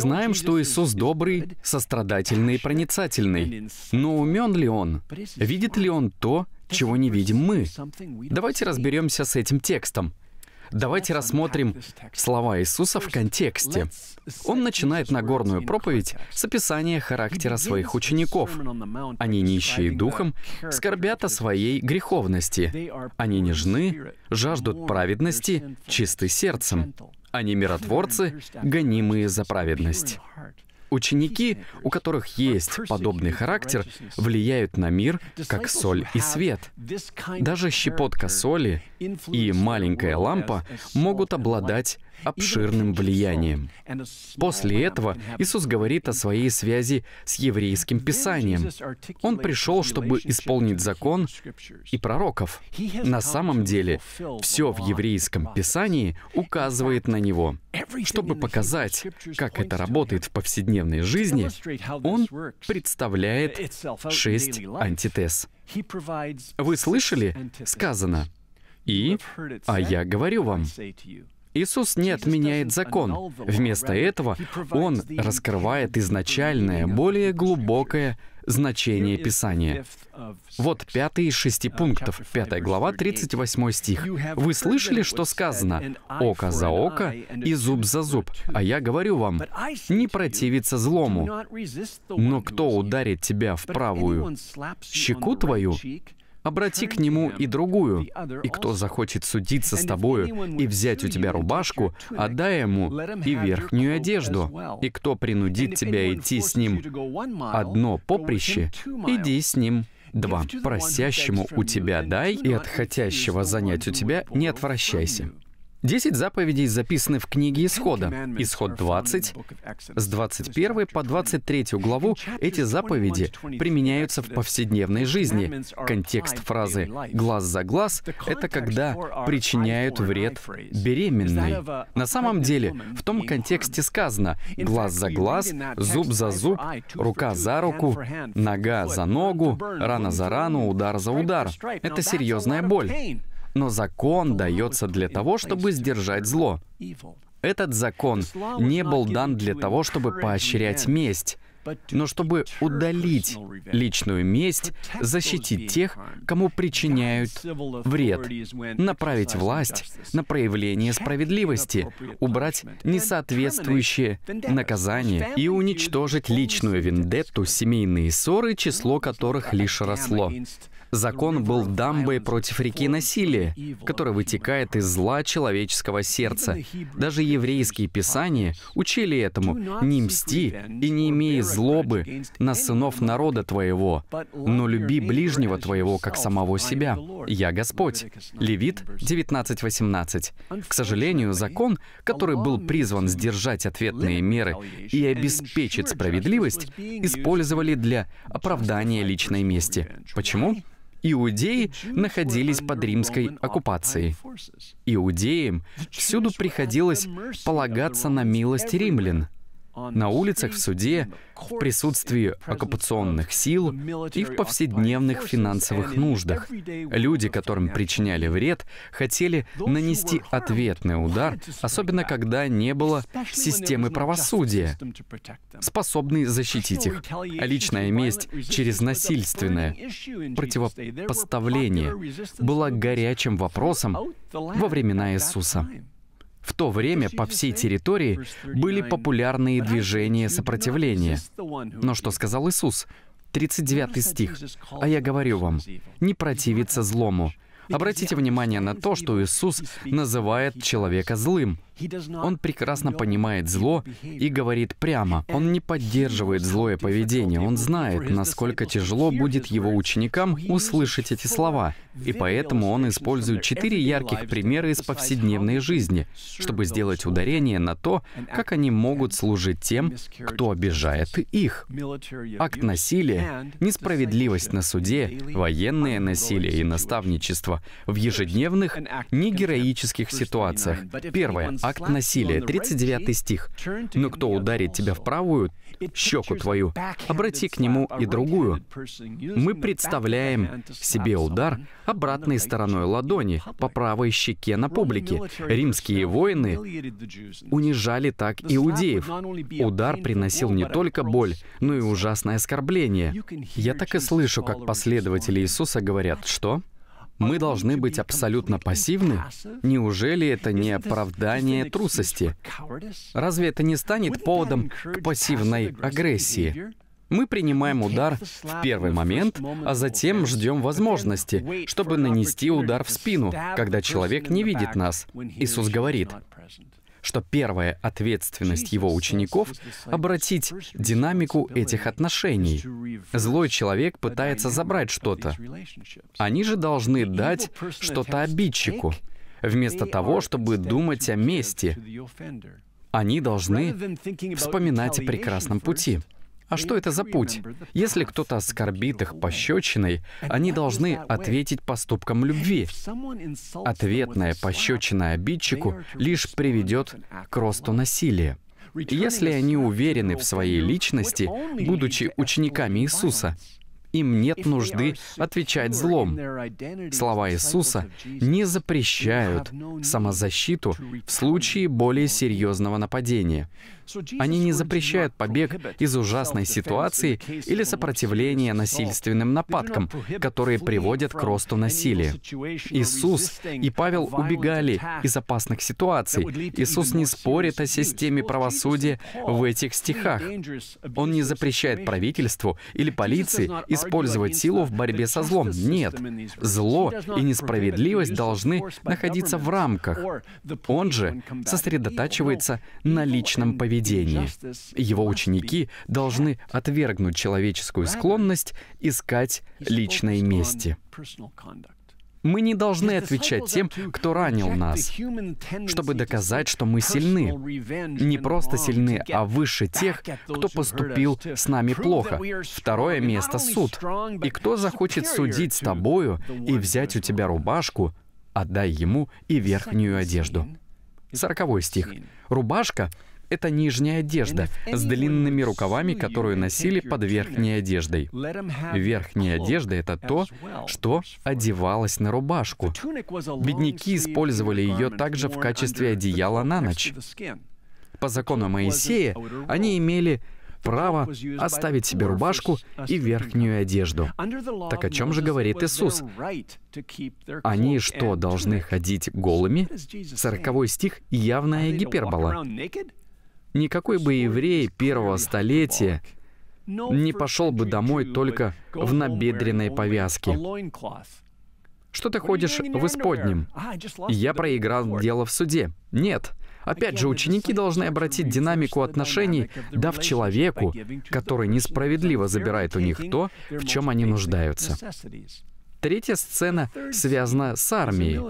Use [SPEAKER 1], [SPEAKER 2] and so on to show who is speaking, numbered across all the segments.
[SPEAKER 1] знаем, что Иисус добрый, сострадательный и проницательный. Но умен ли Он? Видит ли Он то, чего не видим мы? Давайте разберемся с этим текстом. Давайте рассмотрим слова Иисуса в контексте. Он начинает Нагорную проповедь с описания характера своих учеников. Они нищие духом, скорбят о своей греховности. Они нежны, жаждут праведности, чисты сердцем. Они миротворцы, гонимые за праведность. Ученики, у которых есть подобный характер, влияют на мир, как соль и свет. Даже щепотка соли и маленькая лампа могут обладать обширным влиянием. После этого Иисус говорит о своей связи с еврейским писанием. Он пришел, чтобы исполнить закон и пророков. На самом деле, все в еврейском писании указывает на него. Чтобы показать, как это работает в повседневной жизни, он представляет шесть антитез. Вы слышали? Сказано. И «А я говорю вам». Иисус не отменяет закон. Вместо этого Он раскрывает изначальное, более глубокое значение Писания. Вот пятый из шести пунктов, пятая глава, 38 стих. «Вы слышали, что сказано? Око за око и зуб за зуб. А я говорю вам, не противиться злому. Но кто ударит тебя в правую щеку твою, обрати к нему и другую, и кто захочет судиться с тобою и взять у тебя рубашку, отдай ему и верхнюю одежду, и кто принудит тебя идти с ним одно поприще, иди с ним два. Просящему у тебя дай, и от хотящего занять у тебя не отвращайся. Десять заповедей записаны в книге Исхода. Исход 20. С 21 по 23 главу эти заповеди применяются в повседневной жизни. Контекст фразы «глаз за глаз» — это когда причиняют вред беременной. На самом деле, в том контексте сказано «глаз за глаз», «зуб за зуб», «рука за руку», «нога за ногу», «рана за рану», «удар за удар». Это серьезная боль. Но закон дается для того, чтобы сдержать зло. Этот закон не был дан для того, чтобы поощрять месть, но чтобы удалить личную месть, защитить тех, кому причиняют вред, направить власть на проявление справедливости, убрать несоответствующее наказание и уничтожить личную вендетту, семейные ссоры, число которых лишь росло. Закон был дамбой против реки насилия, которая вытекает из зла человеческого сердца. Даже еврейские писания учили этому «не мсти и не имей злобы на сынов народа твоего, но люби ближнего твоего, как самого себя. Я Господь». Левит 19.18. К сожалению, закон, который был призван сдержать ответные меры и обеспечить справедливость, использовали для оправдания личной мести. Почему? Иудеи находились под римской оккупацией. Иудеям всюду приходилось полагаться на милость римлян — на улицах, в суде, в присутствии оккупационных сил и в повседневных финансовых нуждах. Люди, которым причиняли вред, хотели нанести ответный удар, особенно когда не было системы правосудия, способной защитить их. А личная месть через насильственное противопоставление была горячим вопросом во времена Иисуса. В то время по всей территории были популярные движения сопротивления. Но что сказал Иисус? 39 стих. «А я говорю вам, не противиться злому». Обратите внимание на то, что Иисус называет человека злым — он прекрасно понимает зло и говорит прямо. Он не поддерживает злое поведение. Он знает, насколько тяжело будет его ученикам услышать эти слова. И поэтому он использует четыре ярких примера из повседневной жизни, чтобы сделать ударение на то, как они могут служить тем, кто обижает их. Акт насилия, несправедливость на суде, военное насилие и наставничество в ежедневных, негероических ситуациях. Первое акт насилия. 39 стих. «Но кто ударит тебя в правую, щеку твою, обрати к нему и другую». Мы представляем себе удар обратной стороной ладони, по правой щеке на публике. Римские воины унижали так иудеев. Удар приносил не только боль, но и ужасное оскорбление. Я так и слышу, как последователи Иисуса говорят, что мы должны быть абсолютно пассивны? Неужели это не оправдание трусости? Разве это не станет поводом к пассивной агрессии? Мы принимаем удар в первый момент, а затем ждем возможности, чтобы нанести удар в спину, когда человек не видит нас. Иисус говорит, что первая ответственность его учеников — обратить динамику этих отношений. Злой человек пытается забрать что-то. Они же должны дать что-то обидчику, вместо того, чтобы думать о мести. Они должны вспоминать о прекрасном пути. А что это за путь? Если кто-то оскорбит их пощечиной, они должны ответить поступком любви. Ответная пощечина обидчику лишь приведет к росту насилия. Если они уверены в своей личности, будучи учениками Иисуса, им нет нужды отвечать злом. Слова Иисуса не запрещают самозащиту в случае более серьезного нападения. Они не запрещают побег из ужасной ситуации или сопротивление насильственным нападкам, которые приводят к росту насилия. Иисус и Павел убегали из опасных ситуаций. Иисус не спорит о системе правосудия в этих стихах. Он не запрещает правительству или полиции использовать силу в борьбе со злом. Нет. Зло и несправедливость должны находиться в рамках. Он же сосредотачивается на личном поведении. Его ученики должны отвергнуть человеческую склонность искать личной мести. Мы не должны отвечать тем, кто ранил нас, чтобы доказать, что мы сильны. Не просто сильны, а выше тех, кто поступил с нами плохо. Второе место — суд. И кто захочет судить с тобою и взять у тебя рубашку, отдай ему и верхнюю одежду. Сороковой стих. Рубашка — это нижняя одежда с длинными рукавами, которую носили под верхней одеждой. Верхняя одежда — это то, что одевалось на рубашку. Бедняки использовали ее также в качестве одеяла на ночь. По закону Моисея они имели право оставить себе рубашку и верхнюю одежду. Так о чем же говорит Иисус? Они что, должны ходить голыми? 40 стих явная гипербола. Никакой бы еврей первого столетия
[SPEAKER 2] не пошел
[SPEAKER 1] бы домой только в набедренной повязке. Что ты ходишь в исподнем? Я проиграл дело в суде. Нет. Опять же, ученики должны обратить динамику отношений, дав человеку, который несправедливо забирает у них то, в чем они нуждаются. Третья сцена связана с армией.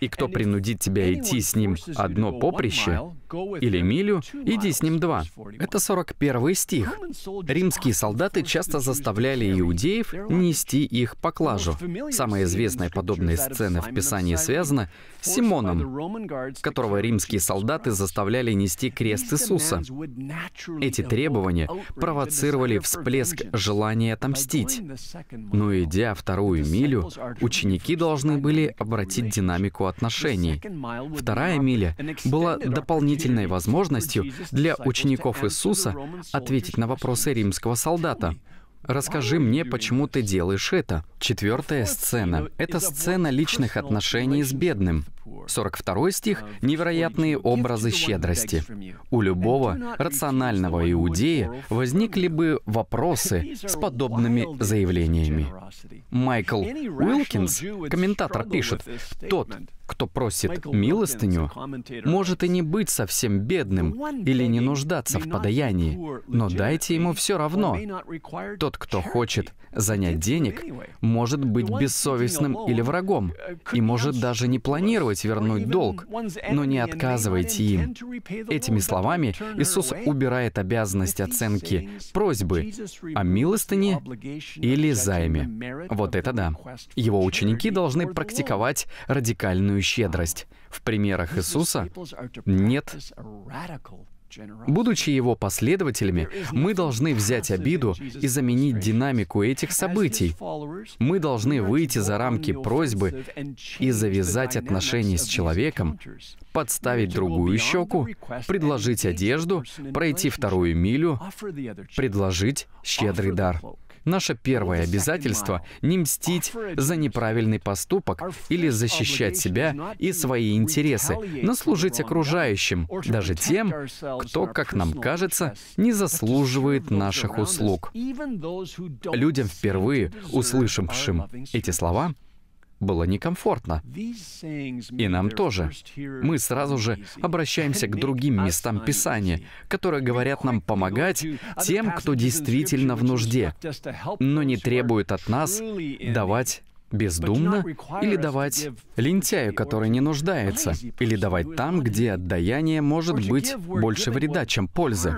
[SPEAKER 1] И кто принудит тебя идти с ним одно поприще или милю, иди с ним два. Это 41 стих. Римские солдаты часто заставляли иудеев нести их поклажу. Самая известная подобная сцена в Писании связана с Симоном, которого римские солдаты заставляли нести крест Иисуса. Эти требования провоцировали всплеск желания отомстить. Но идя вторую милю, ученики должны были обратить динамику отношений. Вторая миля была дополнительной возможностью для учеников Иисуса ответить на вопросы римского солдата. «Расскажи мне, почему ты делаешь это?» Четвертая сцена — это сцена личных отношений с бедным. 42 стих — невероятные образы щедрости. У любого рационального иудея возникли бы вопросы с подобными заявлениями. Майкл Уилкинс, комментатор, пишет, «Тот, кто просит милостыню, может и не быть совсем бедным или не нуждаться в подаянии, но дайте ему все равно. Тот, кто хочет занять денег, может быть бессовестным или врагом, uh, и может даже не планировать требовать вернуть долг, но не отказывайте им. Этими словами Иисус убирает обязанность оценки просьбы о милостыне или займе. Вот это да. Его ученики должны практиковать радикальную щедрость. В примерах Иисуса нет Будучи его последователями, мы должны взять обиду и заменить динамику этих событий. Мы должны выйти за рамки просьбы и завязать отношения с человеком, подставить другую щеку, предложить одежду, пройти вторую милю, предложить щедрый дар. Наше первое обязательство — не мстить за неправильный поступок или защищать себя и свои интересы, но служить окружающим, даже тем, кто, как нам кажется, не заслуживает наших услуг. Людям впервые, услышавшим эти слова, было некомфортно. И нам тоже. Мы сразу же обращаемся к другим местам Писания, которые говорят нам помогать тем, кто действительно в нужде, но не требуют от нас давать бездумно или давать лентяю, который не нуждается, или давать там, где отдаяние может быть больше вреда, чем пользы.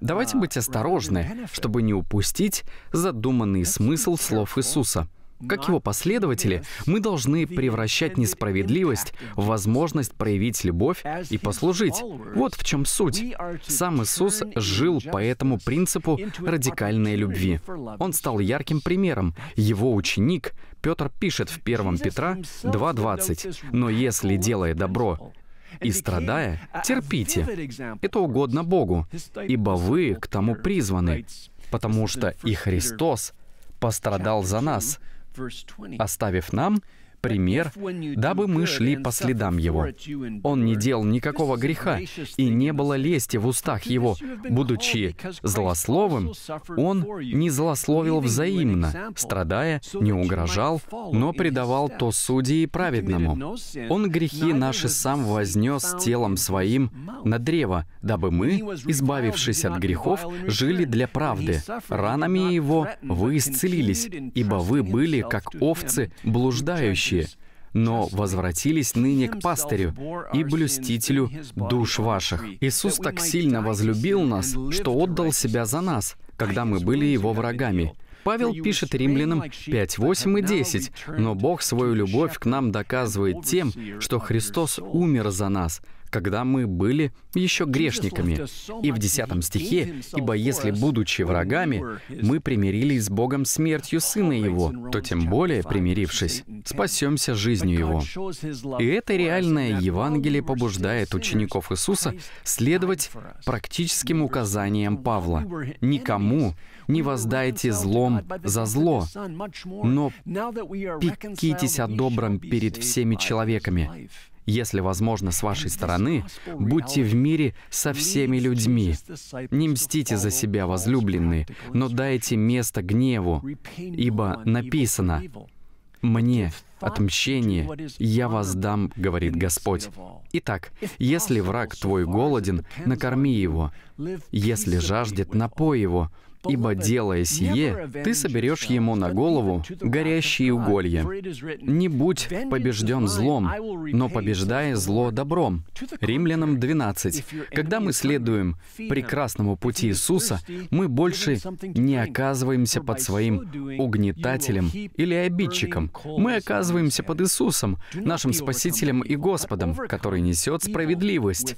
[SPEAKER 1] Давайте быть осторожны, чтобы не упустить задуманный смысл слов Иисуса — как его последователи, мы должны превращать несправедливость в возможность проявить любовь и послужить. Вот в чем суть. Сам Иисус жил по этому принципу радикальной любви. Он стал ярким примером. Его ученик Петр пишет в 1 Петра 2.20, «Но если, делая добро, и страдая, терпите. Это угодно Богу, ибо вы к тому призваны, потому что и Христос пострадал за нас, оставив нам пример, дабы мы шли по следам Его. Он не делал никакого греха, и не было лести в устах Его. Будучи злословым, Он не злословил взаимно, страдая, не угрожал, но предавал то судьи праведному. Он грехи наши сам вознес телом своим на древо, дабы мы, избавившись от грехов, жили для правды. Ранами Его вы исцелились, ибо вы были, как овцы, блуждающие, нищие, но возвратились ныне к пастырю и блюстителю душ ваших. Иисус так сильно возлюбил нас, что отдал себя за нас, когда мы были его врагами. Павел пишет римлянам 5, 8 и 10, «Но Бог свою любовь к нам доказывает тем, что Христос умер за нас, когда мы были еще грешниками. И в 10 стихе, «Ибо если, будучи врагами, мы примирились с Богом смертью Сына Его, то тем более, примирившись, спасемся жизнью Его». И это реальное Евангелие побуждает учеников Иисуса следовать практическим указаниям Павла. «Никому не воздайте злом за зло, но пекитесь о добром перед всеми человеками» если возможно, с вашей стороны, будьте в мире со всеми людьми. Не мстите за себя, возлюбленные, но дайте место гневу, ибо написано, «Мне отмщение я воздам, говорит Господь». Итак, если враг твой голоден, накорми его. Если жаждет, напой его ибо, делая сие, ты соберешь ему на голову горящие уголья. Не будь побежден злом, но побеждая зло добром. Римлянам 12. Когда мы следуем прекрасному пути Иисуса, мы больше не оказываемся под своим угнетателем или обидчиком. Мы оказываемся под Иисусом, нашим Спасителем и Господом, который несет справедливость.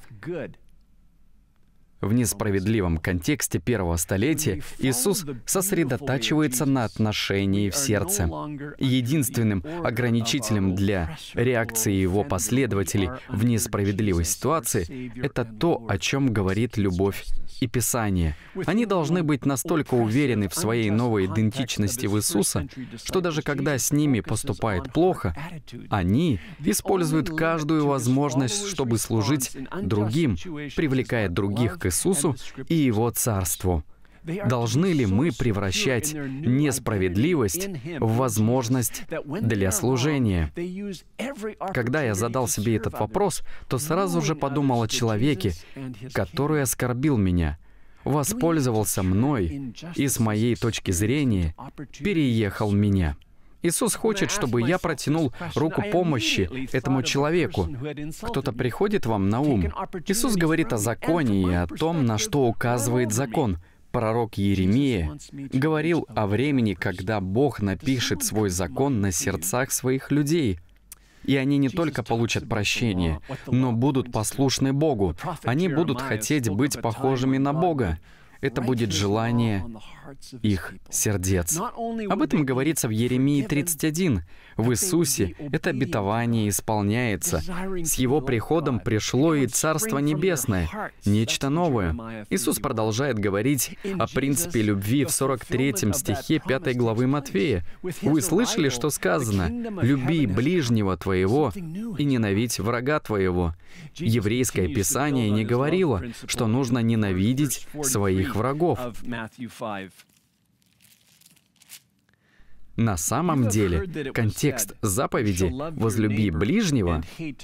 [SPEAKER 1] В несправедливом контексте первого столетия Иисус сосредотачивается на отношении в сердце. Единственным ограничителем для реакции его последователей в несправедливой ситуации — это то, о чем говорит любовь и Писание. Они должны быть настолько уверены в своей новой идентичности в Иисуса, что даже когда с ними поступает плохо, они используют каждую возможность, чтобы служить другим, привлекая других к Иисусу и Его Царству. Должны ли мы превращать несправедливость в возможность для служения? Когда я задал себе этот вопрос, то сразу же подумал о человеке, который оскорбил меня, воспользовался мной и, с моей точки зрения, переехал меня. Иисус хочет, чтобы я протянул руку помощи этому человеку. Кто-то приходит вам на ум. Иисус говорит о законе и о том, на что указывает закон. Пророк Еремия говорил о времени, когда Бог напишет свой закон на сердцах своих людей — и они не только получат прощение, но будут послушны Богу. Они будут хотеть быть похожими на Бога. Это будет желание их сердец. Об этом говорится в Еремии 31. В Иисусе это обетование исполняется. С Его приходом пришло и Царство Небесное, нечто новое. Иисус продолжает говорить о принципе любви в 43 стихе 5 главы Матфея. Вы слышали, что сказано? «Люби ближнего твоего и ненавидь врага твоего». Еврейское Писание не говорило, что нужно ненавидеть своих своих врагов. На самом деле, контекст заповеди «возлюби ближнего»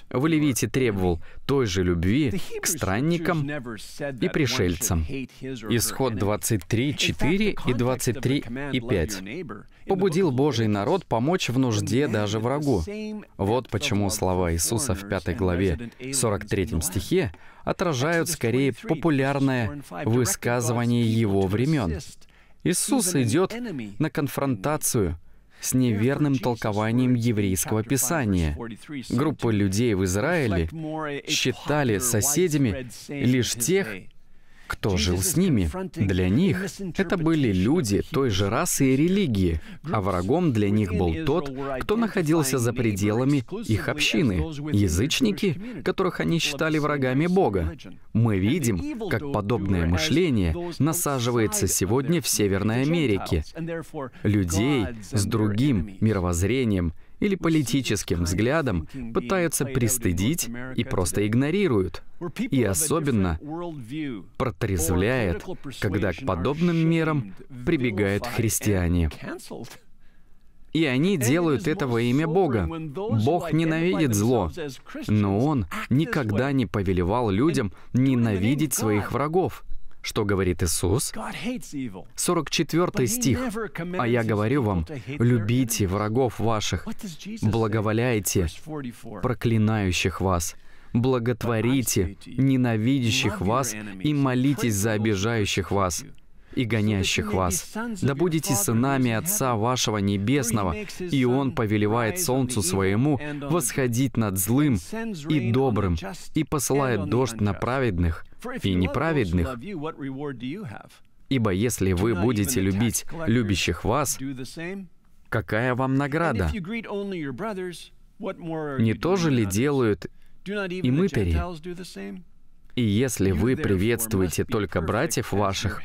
[SPEAKER 1] в Левите требовал той же любви к странникам и пришельцам. Исход 23.4 и 23.5 побудил Божий народ помочь в нужде даже врагу. Вот почему слова Иисуса в 5 главе 43 стихе отражают скорее популярное высказывание его времен. Иисус идет на конфронтацию с неверным толкованием еврейского писания. Группы людей в Израиле считали соседями лишь тех, кто жил с ними. Для них это были люди той же расы и религии, а врагом для них был тот, кто находился за пределами их общины, язычники, которых они считали врагами Бога. Мы видим, как подобное мышление насаживается сегодня в Северной Америке. Людей с другим мировоззрением — или политическим взглядом пытаются пристыдить и просто игнорируют. И особенно протрезвляет, когда к подобным мерам прибегают христиане. И они делают это во имя Бога. Бог ненавидит зло, но Он никогда не повелевал людям ненавидеть своих врагов — что говорит Иисус? 44 стих. «А я говорю вам, любите врагов ваших, благоволяйте проклинающих вас, благотворите ненавидящих вас и молитесь за обижающих вас» и гонящих вас. Да будете сынами Отца вашего Небесного, и Он повелевает солнцу своему восходить над злым и добрым, и посылает дождь на праведных и неправедных, ибо если вы будете любить любящих вас, какая вам награда? Не то же ли делают и мытари? И если вы приветствуете только братьев ваших,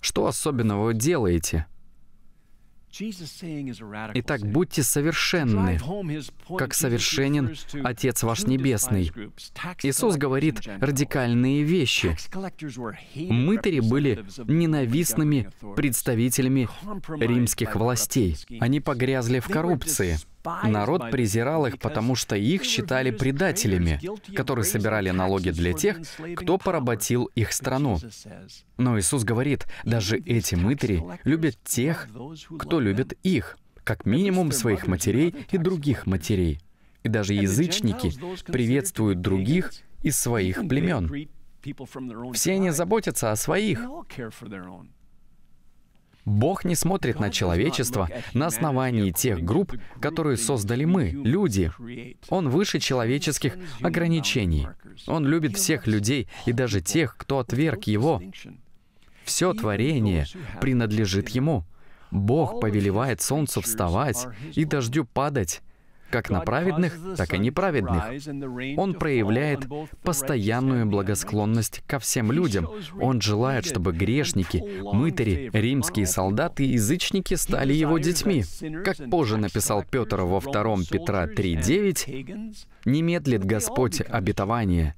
[SPEAKER 1] что особенного делаете? Итак, будьте совершенны, как совершенен Отец ваш Небесный. Иисус говорит радикальные вещи. Мытари были ненавистными представителями римских властей. Они погрязли в коррупции. Народ презирал их, потому что их считали предателями, которые собирали налоги для тех, кто поработил их страну. Но Иисус говорит, даже эти мытари любят тех, кто любит их, как минимум своих матерей и других матерей. И даже язычники приветствуют других из своих племен. Все они заботятся о своих. Бог не смотрит на человечество на основании тех групп, которые создали мы, люди. Он выше человеческих ограничений. Он любит всех людей и даже тех, кто отверг Его. Все творение принадлежит Ему. Бог повелевает солнцу вставать и дождю падать как на праведных, так и неправедных. Он проявляет постоянную благосклонность ко всем людям. Он желает, чтобы грешники, мытари, римские солдаты и язычники стали его детьми. Как позже написал Петр во 2 Петра 3.9, «Не медлит Господь обетование,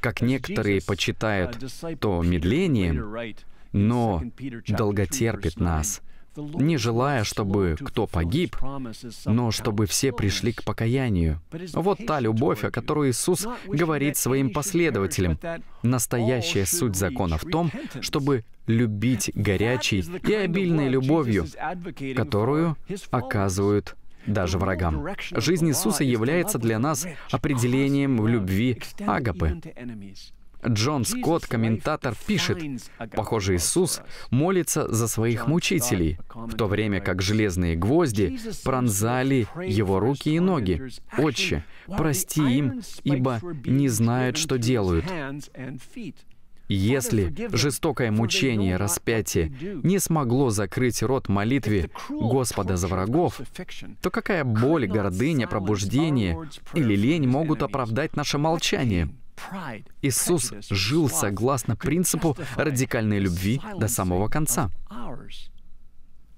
[SPEAKER 1] как некоторые почитают то медлением, но долготерпит нас, не желая, чтобы кто погиб, но чтобы все пришли к покаянию. Вот та любовь, о которой Иисус говорит своим последователям. Настоящая суть закона в том, чтобы любить горячей и обильной любовью, которую оказывают даже врагам. Жизнь Иисуса является для нас определением в любви агапы. Джон Скотт, комментатор, пишет, похоже, Иисус молится за своих мучителей, в то время как железные гвозди пронзали его руки и ноги. «Отче, прости им, ибо не знают, что делают». Если жестокое мучение распятия не смогло закрыть рот молитве Господа за врагов, то какая боль, гордыня, пробуждение или лень могут оправдать наше молчание? Иисус жил согласно принципу радикальной любви до самого конца.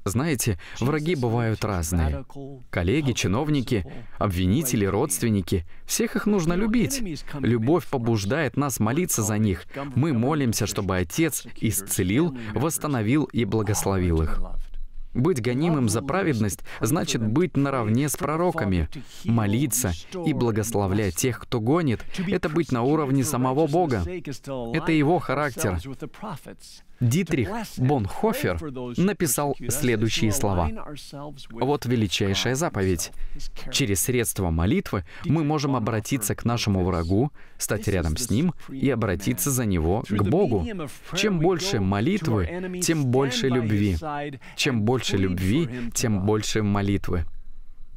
[SPEAKER 1] Знаете, враги бывают разные. Коллеги, чиновники, обвинители, родственники. Всех их нужно любить. Любовь побуждает нас молиться за них. Мы молимся, чтобы Отец исцелил, восстановил и благословил их. Быть гонимым за праведность значит быть наравне с пророками, молиться и благословлять тех, кто гонит. Это быть на уровне самого Бога. Это его характер. Дитрих Бонхофер написал следующие слова. Вот величайшая заповедь. Через средства молитвы мы можем обратиться к нашему врагу, стать рядом с ним и обратиться за него к Богу. Чем больше молитвы, тем больше любви. Чем больше любви, тем больше молитвы.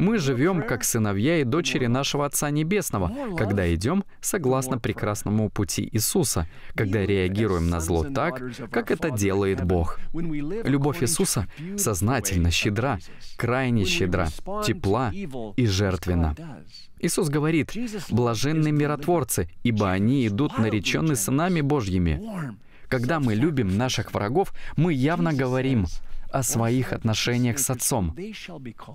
[SPEAKER 1] Мы живем как сыновья и дочери нашего Отца Небесного, когда идем согласно прекрасному пути Иисуса, когда реагируем на зло так, как это делает Бог. Любовь Иисуса сознательно щедра, крайне щедра, тепла и жертвенна. Иисус говорит, "Блаженные миротворцы, ибо они идут наречены сынами Божьими». Когда мы любим наших врагов, мы явно говорим, о своих отношениях с отцом.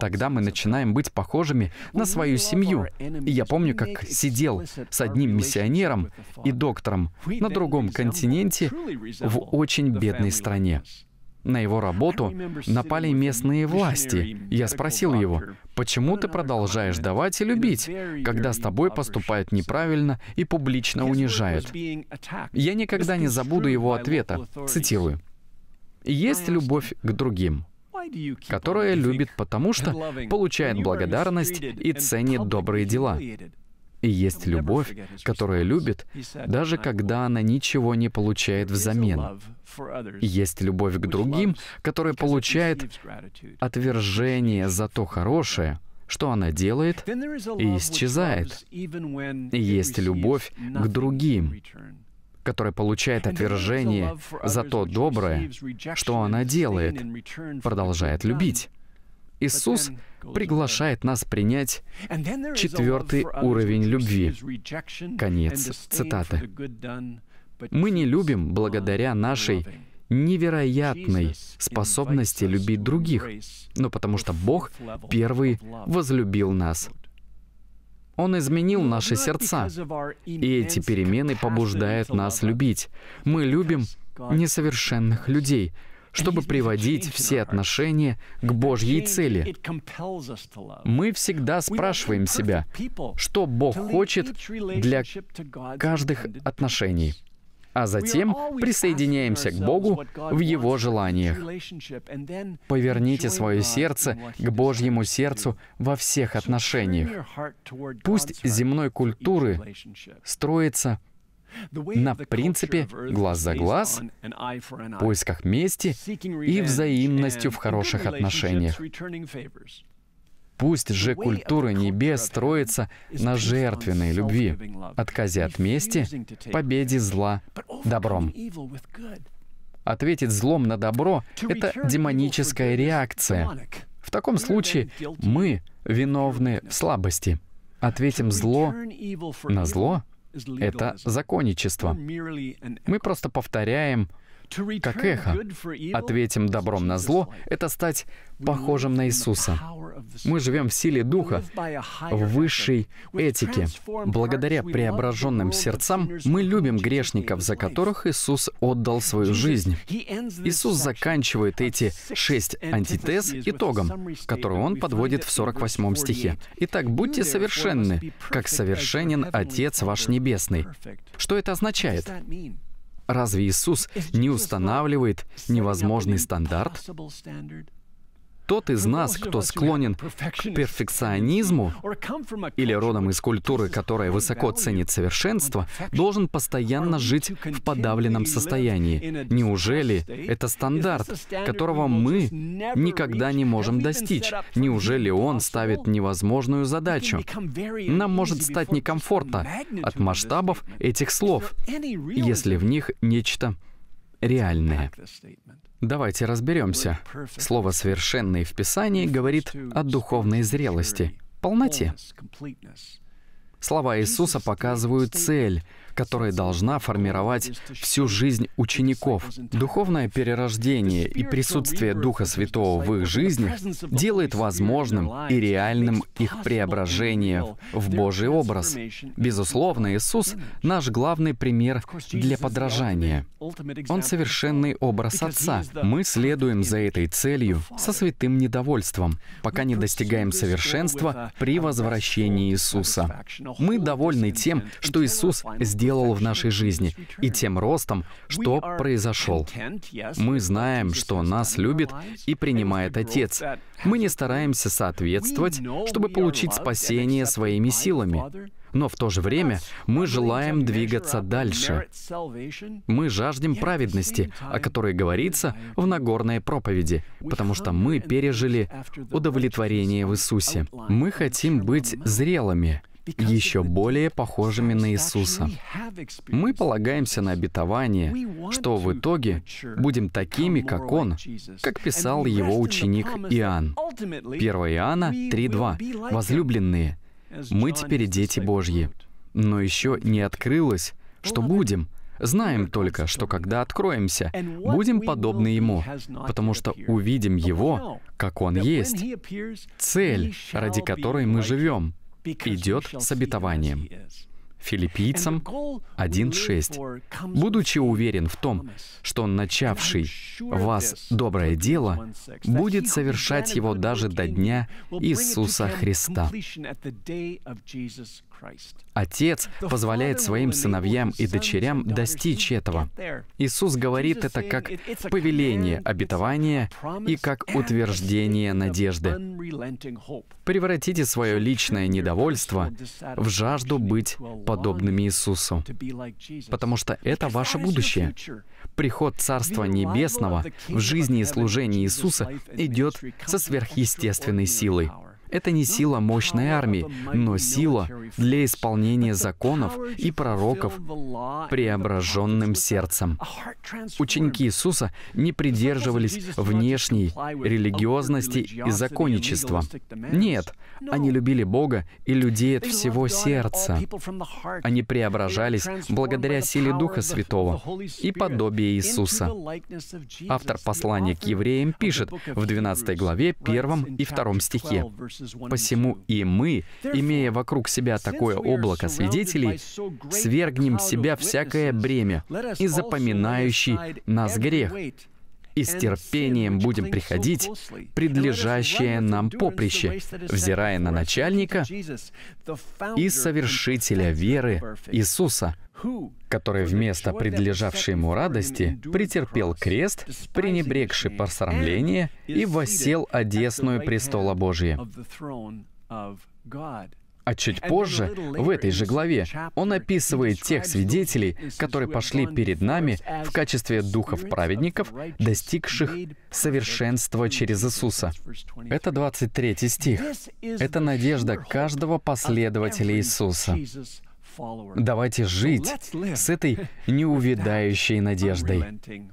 [SPEAKER 1] Тогда мы начинаем быть похожими на свою семью. И я помню, как сидел с одним миссионером и доктором на другом континенте в очень бедной стране. На его работу напали местные власти. Я спросил его, почему ты продолжаешь давать и любить, когда с тобой поступают неправильно и публично унижают? Я никогда не забуду его ответа, цитирую есть любовь к другим, которая любит потому, что получает благодарность и ценит добрые дела. И есть любовь, которая любит, даже когда она ничего не получает взамен. есть любовь к другим, которая получает отвержение за то хорошее, что она делает, и исчезает. И есть любовь к другим, которая получает отвержение за то доброе, что она делает, продолжает любить. Иисус приглашает нас принять четвертый уровень любви. Конец цитаты. Мы не любим благодаря нашей невероятной способности любить других, но потому что Бог первый возлюбил нас. Он изменил наши сердца. И эти перемены побуждают нас любить. Мы любим несовершенных людей, чтобы приводить все отношения к Божьей цели. Мы всегда спрашиваем себя, что Бог хочет для каждых отношений а затем присоединяемся к Богу в Его желаниях. Поверните свое сердце к Божьему сердцу во всех отношениях. Пусть земной культуры строится на принципе глаз за глаз, поисках мести и взаимностью в хороших отношениях. Пусть же культура небес строится на жертвенной любви, отказе от мести, победе зла добром. Ответить злом на добро — это демоническая реакция. В таком случае мы виновны в слабости. Ответим зло на зло — это законничество. Мы просто повторяем как эхо, ответим добром на зло, это стать похожим на Иисуса. Мы живем в силе Духа, в высшей этике. Благодаря преображенным сердцам мы любим грешников, за которых Иисус отдал свою жизнь. Иисус заканчивает эти шесть антитез итогом, который он подводит в 48 стихе. «Итак, будьте совершенны, как совершенен Отец ваш Небесный». Что это означает? Разве Иисус не устанавливает невозможный стандарт? тот из нас, кто склонен к перфекционизму или родом из культуры, которая высоко ценит совершенство, должен постоянно жить в подавленном состоянии. Неужели это стандарт, которого мы никогда не можем достичь? Неужели он ставит невозможную задачу? Нам может стать некомфортно от масштабов этих слов, если в них нечто реальное. Давайте разберемся. Слово «совершенный» в Писании говорит о духовной зрелости, полноте. Слова Иисуса показывают цель, которая должна формировать всю жизнь учеников. Духовное перерождение и присутствие Духа Святого в их жизнях делает возможным и реальным их преображение в Божий образ. Безусловно, Иисус — наш главный пример для подражания. Он совершенный образ Отца. Мы следуем за этой целью со святым недовольством, пока не достигаем совершенства при возвращении Иисуса. Мы довольны тем, что Иисус сделал сделал в нашей жизни, и тем ростом, что произошел. Мы знаем, что нас любит и принимает Отец. Мы не стараемся соответствовать, чтобы получить спасение своими силами. Но в то же время мы желаем двигаться дальше. Мы жаждем праведности, о которой говорится в Нагорной проповеди, потому что мы пережили удовлетворение в Иисусе. Мы хотим быть зрелыми, еще более похожими на Иисуса. Мы полагаемся на обетование, что в итоге будем такими, как Он, как писал его ученик Иоанн. 1 Иоанна 3.2. «Возлюбленные, мы теперь дети Божьи, но еще не открылось, что будем, Знаем только, что когда откроемся, будем подобны Ему, потому что увидим Его, как Он есть. Цель, ради которой мы живем — идет с обетованием. Филиппийцам 1.6. «Будучи уверен в том, что начавший вас доброе дело будет совершать его даже до дня Иисуса Христа». Отец позволяет своим сыновьям и дочерям достичь этого. Иисус говорит это как повеление обетования и как утверждение надежды. Превратите свое личное недовольство в жажду быть подобными Иисусу, потому что это ваше будущее. Приход Царства Небесного в жизни и служении Иисуса идет со сверхъестественной силой. Это не сила мощной армии, но сила для исполнения законов и пророков преображенным сердцем. Ученики Иисуса не придерживались внешней религиозности и законничества. Нет, они любили Бога и людей от всего сердца. Они преображались благодаря силе Духа Святого и подобие Иисуса. Автор послания к евреям пишет в 12 главе 1 и 2 стихе Посему и мы, имея вокруг себя такое облако свидетелей, свергнем с себя всякое бремя и запоминающий нас грех, и с терпением будем приходить предлежащее нам поприще, взирая на начальника и совершителя веры Иисуса, который вместо предлежавшей ему радости претерпел крест, пренебрегший посрамление, и восел одесную престола Божия. А чуть позже, в этой же главе, он описывает тех свидетелей, которые пошли перед нами в качестве духов праведников, достигших совершенства через Иисуса. Это 23 стих. Это надежда каждого последователя Иисуса. Давайте жить с этой неувидающей надеждой.